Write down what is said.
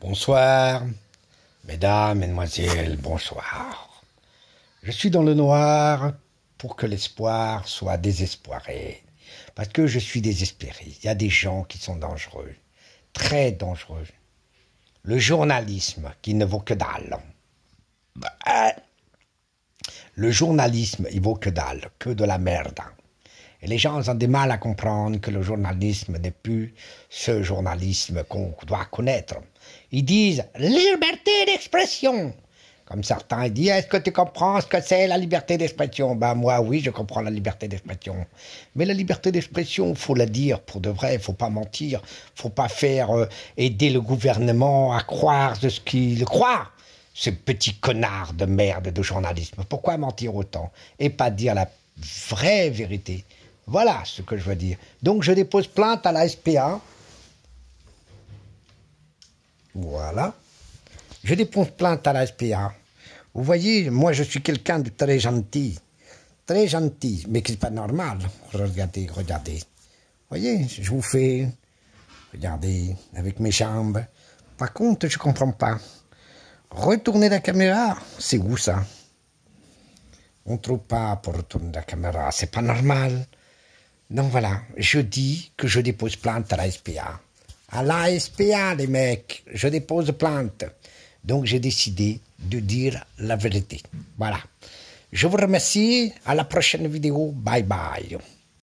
Bonsoir. Mesdames, Mesdemoiselles, bonsoir. Je suis dans le noir pour que l'espoir soit désespoiré. Parce que je suis désespéré. Il y a des gens qui sont dangereux, très dangereux. Le journalisme qui ne vaut que dalle. Euh, le journalisme, il vaut que dalle, que de la merde. Et les gens ont du mal à comprendre que le journalisme n'est plus ce journalisme qu'on doit connaître. Ils disent liberté d'expression. Comme certains disent, est-ce que tu comprends ce que c'est la liberté d'expression Ben moi oui, je comprends la liberté d'expression. Mais la liberté d'expression, faut la dire pour de vrai, faut pas mentir, faut pas faire euh, aider le gouvernement à croire ce qu'il croit ce petit connard de merde de journalisme. Pourquoi mentir autant et pas dire la vraie vérité voilà ce que je veux dire. Donc je dépose plainte à la SPA. Voilà. Je dépose plainte à la SPA. Vous voyez, moi je suis quelqu'un de très gentil. Très gentil, mais qui n'est pas normal. Regardez, regardez. Vous voyez, je vous fais, regardez, avec mes jambes. Par contre, je ne comprends pas. Retourner la caméra, c'est où ça On ne trouve pas pour retourner la caméra, c'est pas normal. Donc voilà, je dis que je dépose plainte à la SPA. À la SPA, les mecs, je dépose plainte. Donc j'ai décidé de dire la vérité. Voilà. Je vous remercie. À la prochaine vidéo. Bye bye.